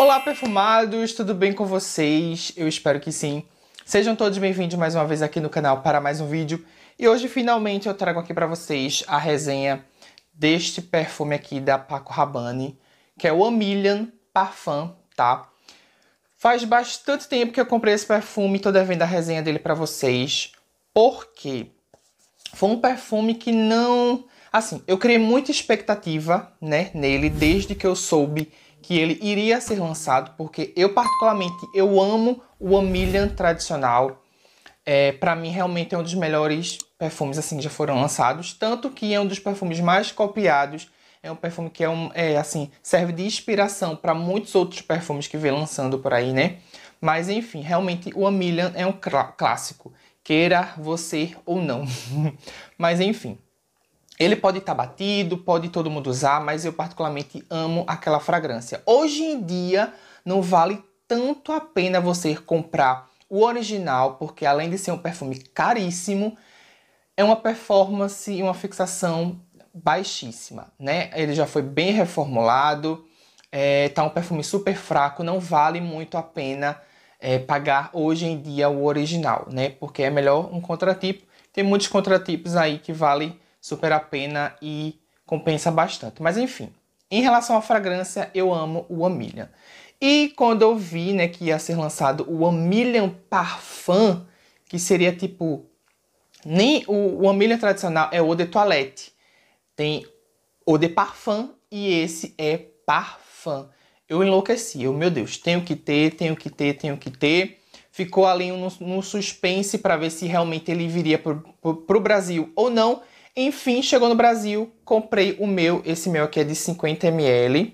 Olá, perfumados, tudo bem com vocês? Eu espero que sim. Sejam todos bem-vindos mais uma vez aqui no canal para mais um vídeo. E hoje finalmente eu trago aqui para vocês a resenha deste perfume aqui da Paco Rabanne, que é o Amilian Parfum, tá? Faz bastante tempo que eu comprei esse perfume, e tô devendo a resenha dele para vocês. Por quê? Foi um perfume que não, assim, eu criei muita expectativa, né, nele desde que eu soube que ele iria ser lançado, porque eu particularmente eu amo o Amilian tradicional. É, para mim realmente é um dos melhores perfumes assim que já foram lançados, tanto que é um dos perfumes mais copiados. É um perfume que é, um, é assim serve de inspiração para muitos outros perfumes que vem lançando por aí, né? Mas enfim, realmente o Amilian é um clássico, queira você ou não. Mas enfim. Ele pode estar tá batido, pode todo mundo usar, mas eu particularmente amo aquela fragrância. Hoje em dia não vale tanto a pena você comprar o original, porque além de ser um perfume caríssimo, é uma performance e uma fixação baixíssima, né? Ele já foi bem reformulado, é, tá um perfume super fraco, não vale muito a pena é, pagar hoje em dia o original, né? Porque é melhor um contratipo. Tem muitos contratipos aí que vale super a pena e compensa bastante. Mas enfim, em relação à fragrância, eu amo o Amilian. E quando eu vi né, que ia ser lançado o Amilian Parfum, que seria tipo. Nem o, o Amilian tradicional é o de toilette. Tem o de parfum e esse é parfum. Eu enlouqueci, eu, meu Deus, tenho que ter, tenho que ter, tenho que ter. Ficou ali no, no suspense para ver se realmente ele viria para o Brasil ou não. Enfim, chegou no Brasil, comprei o meu, esse meu aqui é de 50ml.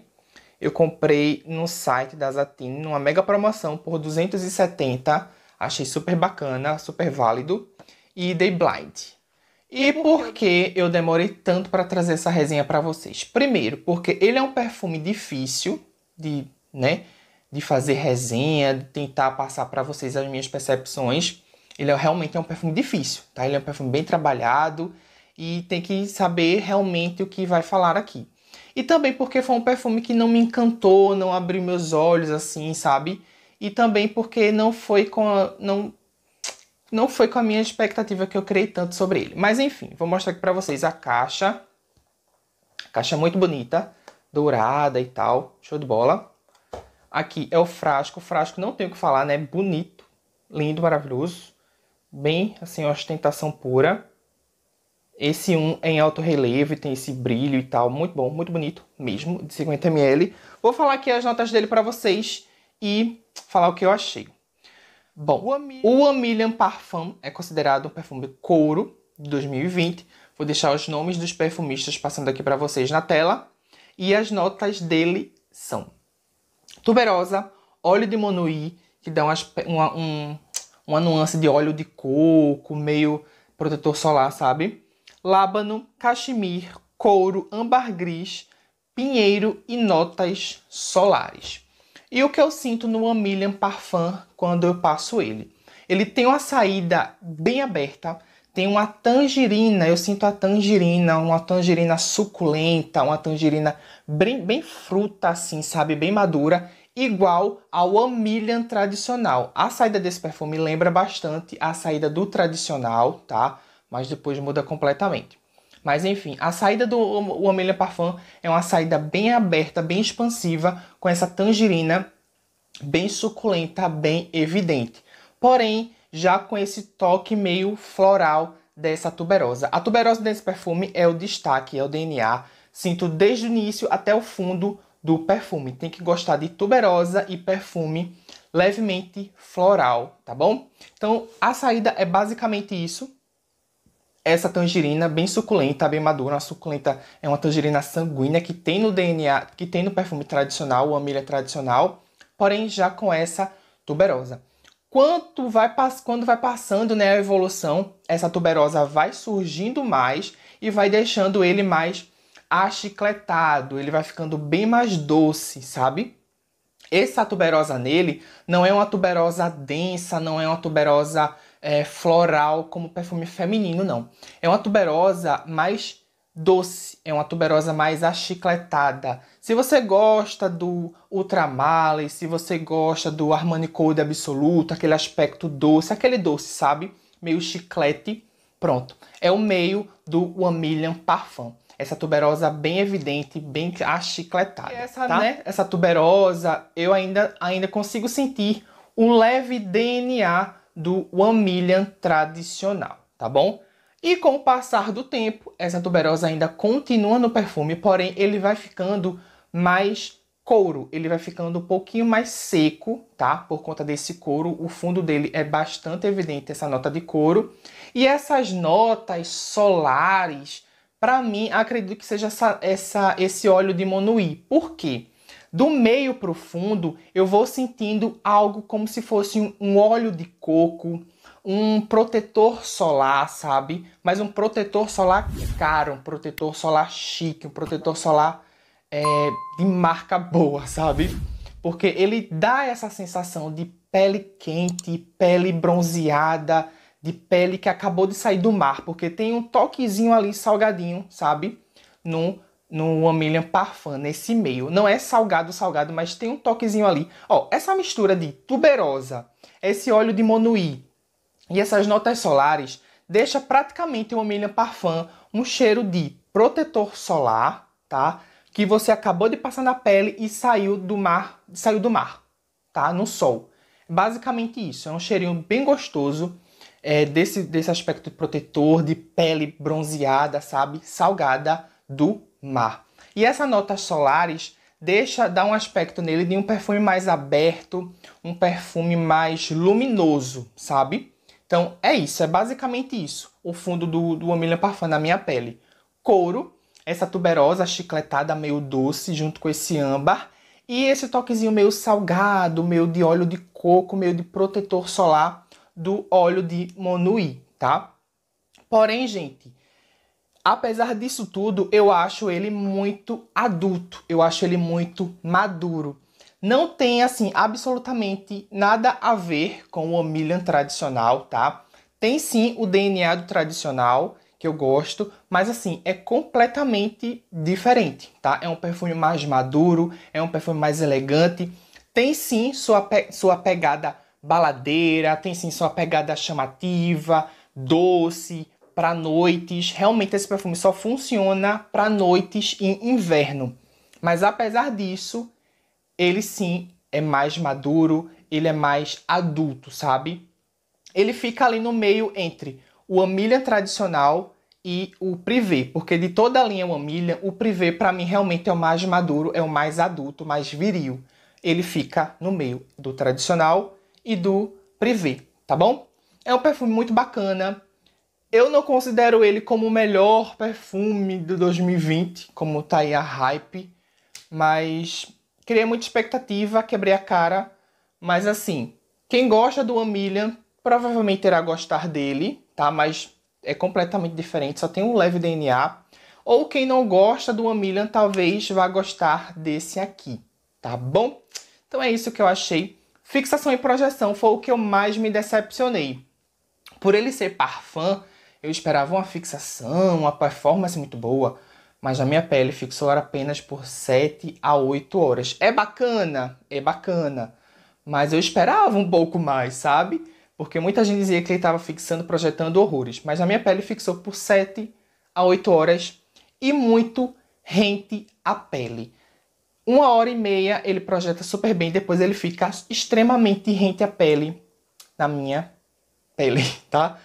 Eu comprei no site da Zatin, numa mega promoção por 270. Achei super bacana, super válido. E dei blind. E por que eu demorei tanto para trazer essa resenha para vocês? Primeiro, porque ele é um perfume difícil de, né, de fazer resenha, de tentar passar para vocês as minhas percepções. Ele é, realmente é um perfume difícil, tá? Ele é um perfume bem trabalhado, e tem que saber realmente o que vai falar aqui. E também porque foi um perfume que não me encantou, não abriu meus olhos assim, sabe? E também porque não foi com a, não não foi com a minha expectativa que eu criei tanto sobre ele. Mas enfim, vou mostrar aqui para vocês a caixa. Caixa muito bonita, dourada e tal, show de bola. Aqui é o frasco, o frasco não tem o que falar, né? Bonito, lindo, maravilhoso. Bem, assim, ostentação pura. Esse um em alto relevo tem esse brilho e tal, muito bom, muito bonito mesmo, de 50ml. Vou falar aqui as notas dele para vocês e falar o que eu achei. Bom, o Amilian Parfum é considerado um perfume couro de 2020. Vou deixar os nomes dos perfumistas passando aqui para vocês na tela. E as notas dele são tuberosa, óleo de monuí, que dá umas, um, uma nuance de óleo de coco, meio protetor solar, sabe? lábano, cachemir, couro, âmbar gris, pinheiro e notas solares. E o que eu sinto no Amilian Parfum quando eu passo ele? Ele tem uma saída bem aberta, tem uma tangerina, eu sinto a tangerina, uma tangerina suculenta, uma tangerina bem, bem fruta assim, sabe, bem madura, igual ao Amilian tradicional. A saída desse perfume lembra bastante a saída do tradicional, tá? mas depois muda completamente. Mas enfim, a saída do Amélia Parfum é uma saída bem aberta, bem expansiva, com essa tangerina bem suculenta, bem evidente. Porém, já com esse toque meio floral dessa tuberosa. A tuberosa desse perfume é o destaque, é o DNA. Sinto desde o início até o fundo do perfume. Tem que gostar de tuberosa e perfume levemente floral, tá bom? Então, a saída é basicamente isso essa tangerina bem suculenta, bem madura, uma suculenta é uma tangerina sanguínea que tem no DNA, que tem no perfume tradicional, o amília tradicional, porém já com essa tuberosa. Quanto vai, quando vai passando né, a evolução, essa tuberosa vai surgindo mais e vai deixando ele mais achicletado, ele vai ficando bem mais doce, sabe? Essa tuberosa nele não é uma tuberosa densa, não é uma tuberosa é, floral, como perfume feminino, não. É uma tuberosa mais doce, é uma tuberosa mais achicletada. Se você gosta do Ultramale, se você gosta do Armani Code Absoluto, aquele aspecto doce, aquele doce, sabe? Meio chiclete, pronto. É o meio do One Million Parfum essa tuberosa bem evidente, bem achicletada. essa, tá? né, essa tuberosa, eu ainda, ainda consigo sentir um leve DNA do One Million tradicional, tá bom? E com o passar do tempo, essa tuberosa ainda continua no perfume, porém ele vai ficando mais couro, ele vai ficando um pouquinho mais seco, tá? Por conta desse couro, o fundo dele é bastante evidente essa nota de couro. E essas notas solares, para mim, acredito que seja essa, essa, esse óleo de Monui. Por quê? Do meio para o fundo, eu vou sentindo algo como se fosse um óleo de coco, um protetor solar, sabe? Mas um protetor solar caro, um protetor solar chique, um protetor solar é, de marca boa, sabe? Porque ele dá essa sensação de pele quente, pele bronzeada, de pele que acabou de sair do mar, porque tem um toquezinho ali salgadinho, sabe? No no One Million Parfum, nesse meio. Não é salgado, salgado, mas tem um toquezinho ali. Ó, essa mistura de tuberosa, esse óleo de monuí e essas notas solares deixa praticamente o One Million Parfum um cheiro de protetor solar, tá? Que você acabou de passar na pele e saiu do mar, saiu do mar, tá? No sol. Basicamente isso. É um cheirinho bem gostoso. É, desse, desse aspecto protetor de pele bronzeada, sabe? Salgada do mar. E essa nota solares deixa dá um aspecto nele de um perfume mais aberto, um perfume mais luminoso, sabe? Então é isso, é basicamente isso. O fundo do, do Amilion Parfum na minha pele. Couro, essa tuberosa chicletada meio doce junto com esse âmbar. E esse toquezinho meio salgado, meio de óleo de coco, meio de protetor solar do óleo de Monui, tá? Porém, gente, Apesar disso tudo, eu acho ele muito adulto, eu acho ele muito maduro. Não tem assim absolutamente nada a ver com o Amilian tradicional, tá? Tem sim o DNA do tradicional, que eu gosto, mas assim, é completamente diferente, tá? É um perfume mais maduro, é um perfume mais elegante. Tem sim sua, pe sua pegada baladeira, tem sim sua pegada chamativa, doce, para noites. Realmente esse perfume só funciona para noites em inverno. Mas apesar disso, ele sim é mais maduro, ele é mais adulto, sabe? Ele fica ali no meio entre o Amilha tradicional e o Privé, porque de toda a linha Amilha, o Privé para mim realmente é o mais maduro, é o mais adulto, mais viril. Ele fica no meio do tradicional e do Privé, tá bom? É um perfume muito bacana, eu não considero ele como o melhor perfume do 2020, como tá aí a hype, mas criei muita expectativa, quebrei a cara, mas assim, quem gosta do One Million provavelmente irá gostar dele, tá? Mas é completamente diferente, só tem um leve DNA. Ou quem não gosta do One Million talvez vá gostar desse aqui, tá bom? Então é isso que eu achei. Fixação e projeção foi o que eu mais me decepcionei. Por ele ser parfum, eu esperava uma fixação, uma performance muito boa, mas na minha pele fixou apenas por 7 a 8 horas. É bacana, é bacana, mas eu esperava um pouco mais, sabe? Porque muita gente dizia que ele estava fixando, projetando horrores, mas na minha pele fixou por 7 a 8 horas e muito rente à pele. Uma hora e meia ele projeta super bem, depois ele fica extremamente rente à pele, na minha pele, tá?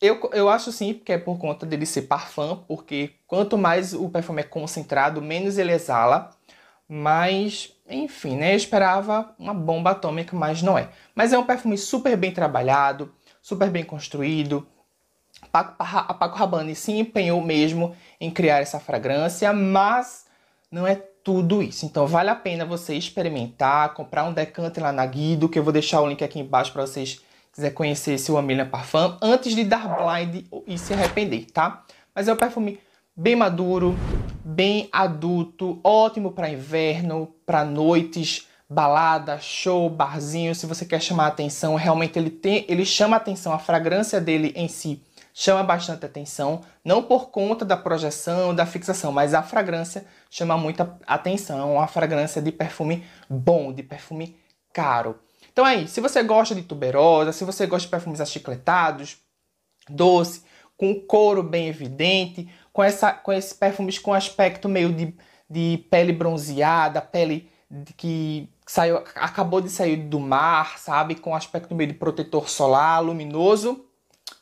Eu, eu acho sim, porque é por conta dele ser parfum, porque quanto mais o perfume é concentrado, menos ele exala. Mas, enfim, né? Eu esperava uma bomba atômica, mas não é. Mas é um perfume super bem trabalhado, super bem construído. A Paco Rabanne se empenhou mesmo em criar essa fragrância, mas não é tudo isso. Então vale a pena você experimentar, comprar um decante lá na Guido, que eu vou deixar o link aqui embaixo para vocês quiser conhecer esse Amelia Parfum antes de dar blind e se arrepender, tá? Mas é um perfume bem maduro, bem adulto, ótimo para inverno, para noites, balada, show, barzinho, se você quer chamar atenção, realmente ele tem, ele chama atenção, a fragrância dele em si chama bastante atenção, não por conta da projeção, da fixação, mas a fragrância chama muita atenção, é uma fragrância de perfume bom, de perfume caro. Então aí, se você gosta de tuberosa, se você gosta de perfumes achicletados, doce, com couro bem evidente, com, essa, com esses perfumes com aspecto meio de, de pele bronzeada, pele que saiu, acabou de sair do mar, sabe? Com aspecto meio de protetor solar, luminoso.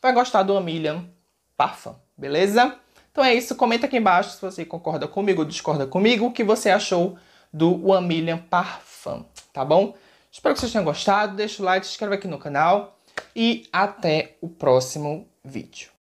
Vai gostar do Amilian Parfum, beleza? Então é isso, comenta aqui embaixo se você concorda comigo ou discorda comigo, o que você achou do One Million Parfum, tá bom? Espero que vocês tenham gostado. Deixa o like, se inscreve aqui no canal e até o próximo vídeo.